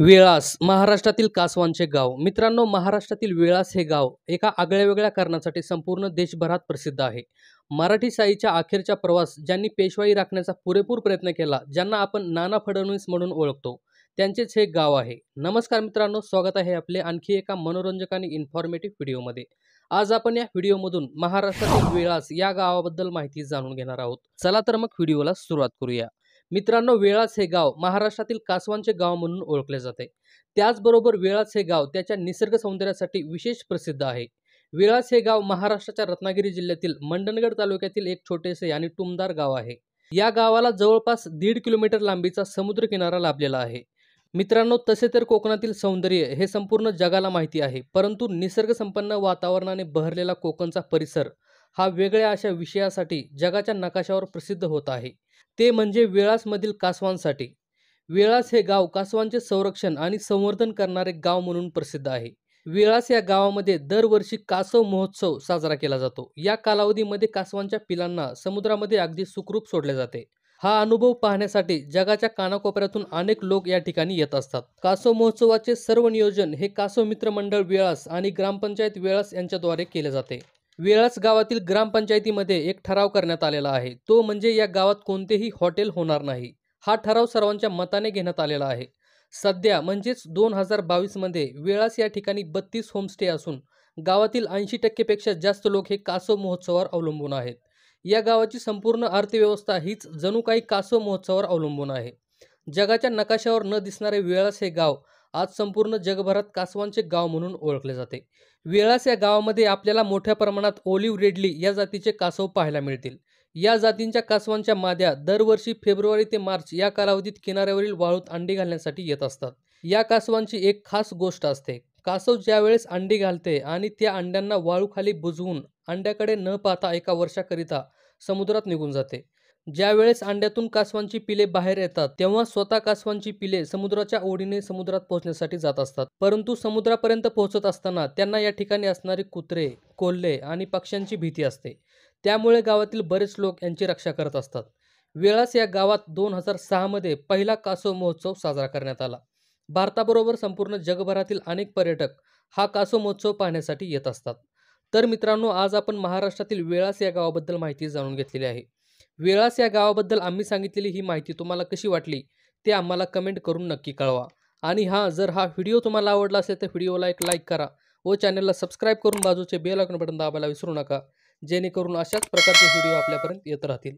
वेळास महाराष्ट्रातील कासवांचे गाव मित्रांनो महाराष्ट्रातील वेळास हे गाव एका वेगळ्या कारणासाठी संपूर्ण देशभरात प्रसिद्ध आहे मराठी साईच्या अखेरचा प्रवास ज्यांनी पेशवाई राखण्याचा पुरेपूर प्रयत्न केला ज्यांना आपण नाना फडणवीस म्हणून ओळखतो त्यांचेच हे गाव आहे नमस्कार मित्रांनो स्वागत आहे आपले आणखी एका मनोरंजक आणि इन्फॉर्मेटिव्ह व्हिडिओमध्ये आज आपण या व्हिडिओमधून महाराष्ट्रातील वेळास या गावाबद्दल माहिती जाणून घेणार आहोत चला तर मग व्हिडिओला सुरुवात करूया मित्रांनो वेळाच हे गाव महाराष्ट्रातील कासवांचे गाव म्हणून ओळखले जाते त्याचबरोबर वेळाच हे गाव त्याच्या निसर्ग सौंदर्यासाठी विशेष प्रसिद्ध आहे वेळाच हे गाव महाराष्ट्राच्या रत्नागिरी जिल्ह्यातील मंडणगड तालुक्यातील एक छोटेसे आणि टुमदार गाव आहे या गावाला जवळपास दीड किलोमीटर लांबीचा समुद्र किनारा लाभलेला आहे मित्रांनो तसे तर कोकणातील सौंदर्य हे संपूर्ण जगाला माहिती आहे परंतु निसर्गसंपन्न वातावरणाने बहरलेला कोकणचा परिसर हा वेगळ्या अशा विषयासाठी जगाच्या नकाशावर प्रसिद्ध होत आहे ते म्हणजे वेळासमधील कासवांसाठी वेळास हे गाव कासवांचे संरक्षण आणि संवर्धन करणारे गाव म्हणून प्रसिद्ध आहे वेळास या गावामध्ये दरवर्षी कासव महोत्सव साजरा केला जातो या कालावधीमध्ये कासवांच्या पिलांना समुद्रामध्ये अगदी सुखरूप सोडले जाते हा अनुभव पाहण्यासाठी जगाच्या कानाकोपऱ्यातून अनेक लोक या ठिकाणी येत असतात कासव महोत्सवाचे सर्व नियोजन हे कासव मित्र मंडळ वेळास आणि ग्रामपंचायत वेळास यांच्याद्वारे केले जाते वेळाच गावातील ग्रामपंचायतीमध्ये एक ठराव करण्यात आलेला आहे तो म्हणजे या गावात कोणतेही हॉटेल होणार नाही हा ठराव सर्वांच्या मताने घेण्यात आलेला आहे सध्या म्हणजेच दोन हजार बावीसमध्ये वेळास या ठिकाणी बत्तीस होमस्टे असून गावातील ऐंशी टक्केपेक्षा जास्त लोक हे कासव महोत्सवावर अवलंबून आहेत या गावाची संपूर्ण अर्थव्यवस्था हीच जणू काही कासव महोत्सवावर अवलंबून आहे जगाच्या नकाशावर न दिसणारे वेळास हे गाव आज संपूर्ण जगभरात कासवांचे गाव म्हणून ओळखले जाते वेळास या गावामध्ये आपल्याला मोठ्या प्रमाणात ओलिव्ह रेडली या जातीचे कासव पाहायला मिळतील या जातींच्या कासवांच्या माद्या दरवर्षी फेब्रुवारी ते मार्च या कालावधीत किनाऱ्यावरील वाळूत अंडी घालण्यासाठी येत असतात या कासवांची एक खास गोष्ट असते कासव ज्यावेळेस अंडी घालते आणि त्या अंड्यांना वाळूखाली बुजवून अंड्याकडे न पाहता एका वर्षाकरिता समुद्रात निघून जाते ज्यावेळेस अंड्यातून कासवांची पिले बाहेर येतात तेव्हा स्वतः कासवांची पिले समुद्राच्या ओढीने समुद्रात पोहोचण्यासाठी जात असतात परंतु समुद्रापर्यंत पोहोचत असताना त्यांना या ठिकाणी असणारे कुत्रे कोल्हे आणि पक्ष्यांची भीती असते त्यामुळे गावातील बरेच लोक यांची रक्षा करत असतात वेळास या गावात दोन हजार सहामध्ये पहिला कासव महोत्सव साजरा करण्यात आला भारताबरोबर संपूर्ण जगभरातील अनेक पर्यटक हा कासव महोत्सव पाहण्यासाठी येत असतात तर मित्रांनो आज आपण महाराष्ट्रातील वेळास या गावाबद्दल माहिती जाणून घेतलेली आहे वेळास या गावाबद्दल आम्ही सांगितलेली ही माहिती तुम्हाला कशी वाटली ते आम्हाला कमेंट करून नक्की कळवा आणि हां जर हा व्हिडिओ तुम्हाला आवडला असेल तर व्हिडिओला एक लाईक करा व चॅनलला सबस्क्राईब करून बाजूचे बेल आयकॉन बटन दाबायला विसरू नका जेणेकरून अशाच प्रकारचे व्हिडिओ आपल्यापर्यंत येत राहतील